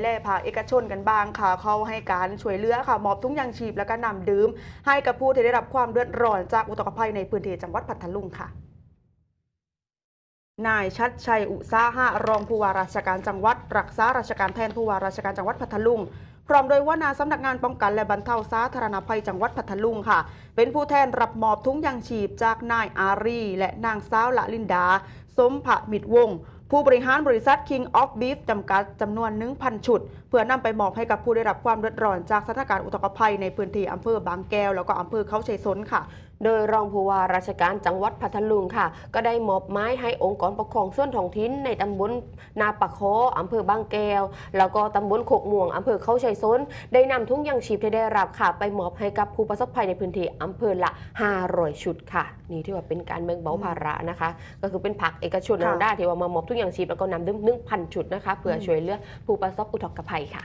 แลภาคเอกชนกันบ้างค่ะเขาให้การช่วยเหลือค่ะมอบทุงยางชีพและก็นำดื่มให้กับผู้ที่ได้รับความเดือดร้อนจากอุทกภัยในพื้นที่จังหวัดพัทลุงค่ะนายชัดชัยอุซาหะรองผู้ว่าราชการจังหวัด รักษาราชการแทนผู้ว่าราชการจังหวัดพัทลุงพร้อมโดยว่านาสำนักงานป้องกัน และบรรเทาสาธารณภัยจังหวัดพัทลุงค่ะ เป็นผู้แทนรับมอบทุงยางชีพจากนายอารีและนางสาวละลินดา สมภะมิดวงผู้บริหารบริษัท King of Beef จำกัดจำนวน 1,000 ชุด เพื่อนำไปมอบให้กับผู้ได้รับความเดือดร้อนจากสถานการณ์อุทกภัยในพื้นที่อำเภอบางแก้ว แล้วก็อำเภอเขาชัยสนค่ะโดยรองผู้ว่าราชการจังหวัดพัทลุงค่ะ ก็ได้มอบไม้ให้องค์กรปกครองส่วนท้องถิ่นในตำบลนาปะโคอำเภอบางแก้วแล้วก็ตำบลโคกม่วงอำเภอเขาชัยสนได้นำทุ่งยังชีพที่ได้รับค่ะ ไปมอบให้กับผู้ประสบภัยในพื้นที่อำเภอละ 500 ชุดค่ะ นี่ที่ว่าเป็นการเบ่งเบาภาระนะคะ ก็คือเป็นผักเอกชนาได้ที่ว่ามามอบทุ่งยังชีพแล้วก็นำดึง1,000 ชุดนะคะ เพื่อช่วยเหลือผู้ประสบอุทกภัยค่ะ